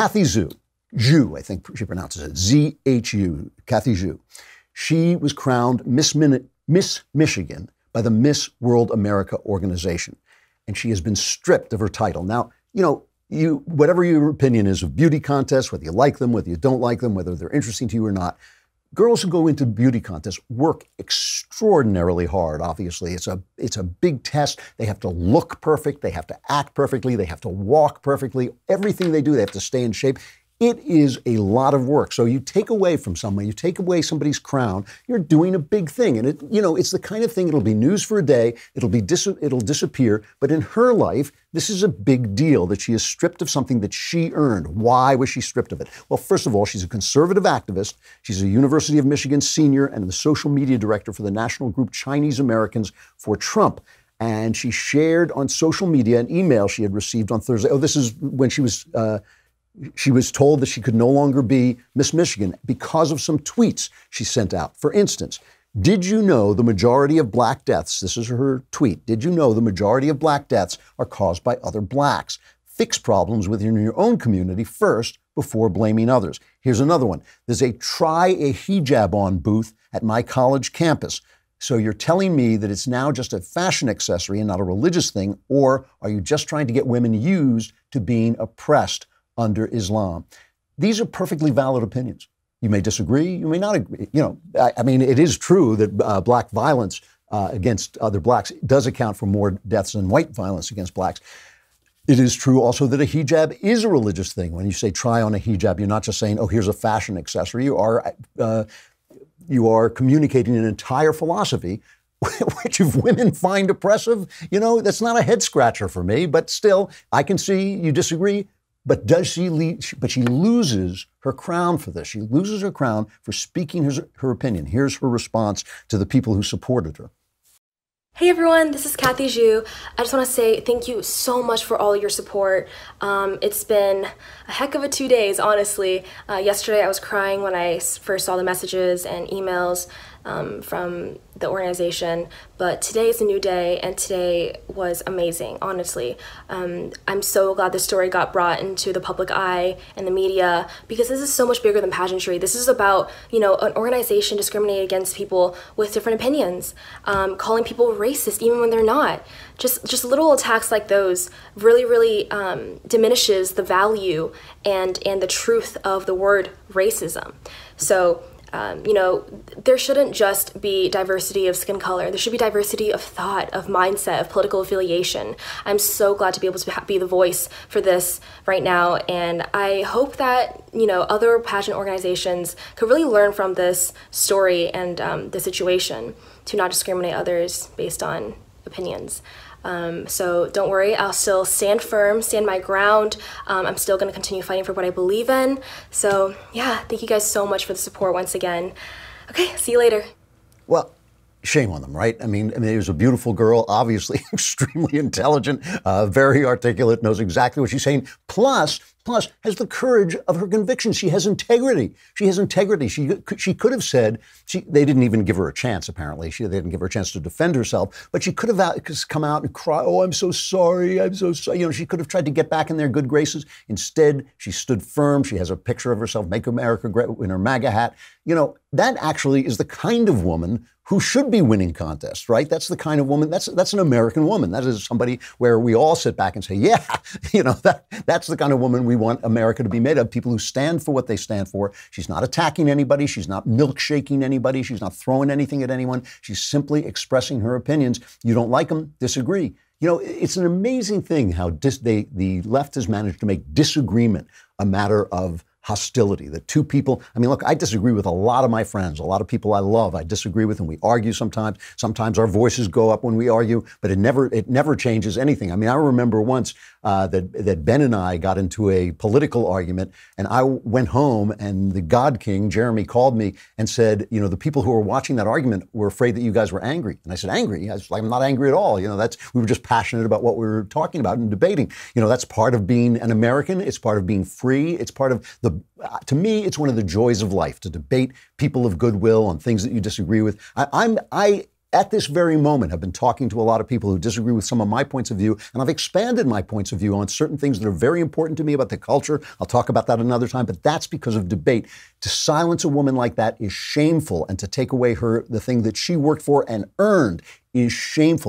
Kathy Zhu, Zhu, I think she pronounces it, Z H U, Kathy Zhu. She was crowned Miss, Min- Miss Michigan by the Miss World America organization, and she has been stripped of her title. Now, you know, you whatever your opinion is of beauty contests, whether you like them, whether you don't like them, whether they're interesting to you or not, girls who go into beauty contests work extraordinarily hard obviously it's a it's a big test they have to look perfect they have to act perfectly they have to walk perfectly everything they do they have to stay in shape it is a lot of work. So you take away from someone, you take away somebody's crown, you're doing a big thing. And it, you know, it's the kind of thing it'll be news for a day, it'll be dis- it'll disappear, but in her life, this is a big deal that she is stripped of something that she earned. Why was she stripped of it? Well, first of all, she's a conservative activist. She's a University of Michigan senior and the social media director for the national group Chinese Americans for Trump and she shared on social media an email she had received on Thursday. Oh, this is when she was uh, she was told that she could no longer be Miss Michigan because of some tweets she sent out. For instance, did you know the majority of black deaths, this is her tweet, did you know the majority of black deaths are caused by other blacks? Fix problems within your own community first before blaming others. Here's another one. There's a try a hijab on booth at my college campus. So you're telling me that it's now just a fashion accessory and not a religious thing, or are you just trying to get women used to being oppressed? under Islam. These are perfectly valid opinions. You may disagree, you may not agree. You know, I, I mean, it is true that uh, black violence uh, against other blacks does account for more deaths than white violence against blacks. It is true also that a hijab is a religious thing. When you say try on a hijab, you're not just saying, oh, here's a fashion accessory. You are, uh, you are communicating an entire philosophy which if women find oppressive, you know, that's not a head scratcher for me, but still, I can see you disagree. But does she lead, but she loses her crown for this. She loses her crown for speaking her opinion. Here's her response to the people who supported her. Hey everyone, this is Kathy Zhu. I just want to say thank you so much for all your support. Um, it's been a heck of a two days, honestly. Uh, yesterday I was crying when I first saw the messages and emails um, from the organization. But today is a new day, and today was amazing, honestly. Um, I'm so glad the story got brought into the public eye and the media because this is so much bigger than pageantry. This is about, you know, an organization discriminating against people with different opinions, um, calling people racist even when they're not. Just, just little attacks like those really, really um, diminishes the value and, and the truth of the word racism. So um, you know, there shouldn't just be diversity of skin color. There should be diversity of thought, of mindset, of political affiliation. I'm so glad to be able to be the voice for this right now. And I hope that, you know, other pageant organizations could really learn from this story and um, the situation to not discriminate others based on opinions. Um, so don't worry, I'll still stand firm, stand my ground. Um, I'm still gonna continue fighting for what I believe in. So yeah, thank you guys so much for the support once again. Okay, see you later. Well, shame on them, right? I mean, I mean, it was a beautiful girl, obviously extremely intelligent, uh, very articulate, knows exactly what she's saying. Plus, plus has the courage of her convictions. She has integrity. She has integrity. She she could have said she, they didn't even give her a chance. Apparently, she they didn't give her a chance to defend herself. But she could have out, uh, come out and cry. Oh, I'm so sorry. I'm so sorry. You know, she could have tried to get back in their good graces. Instead, she stood firm. She has a picture of herself, "Make America Great," in her MAGA hat. You know, that actually is the kind of woman who should be winning contests, right? That's the kind of woman, that's, that's an American woman. That is somebody where we all sit back and say, yeah, you know, that, that's the kind of woman we want America to be made of. People who stand for what they stand for. She's not attacking anybody. She's not milkshaking anybody. She's not throwing anything at anyone. She's simply expressing her opinions. You don't like them, disagree. You know, it's an amazing thing how dis- they, the left has managed to make disagreement a matter of hostility. that two people, I mean, look, I disagree with a lot of my friends, a lot of people I love. I disagree with, and we argue sometimes. Sometimes our voices go up when we argue, but it never it never changes anything. I mean, I remember once uh, that that Ben and I got into a political argument, and I went home, and the God King Jeremy called me and said, you know, the people who were watching that argument were afraid that you guys were angry, and I said, angry? I was like, I'm not angry at all. You know, that's we were just passionate about what we were talking about and debating. You know, that's part of being an American. It's part of being free. It's part of the the, to me, it's one of the joys of life to debate people of goodwill on things that you disagree with. I, I'm, I at this very moment, have been talking to a lot of people who disagree with some of my points of view, and I've expanded my points of view on certain things that are very important to me about the culture. I'll talk about that another time, but that's because of debate. To silence a woman like that is shameful, and to take away her the thing that she worked for and earned is shameful.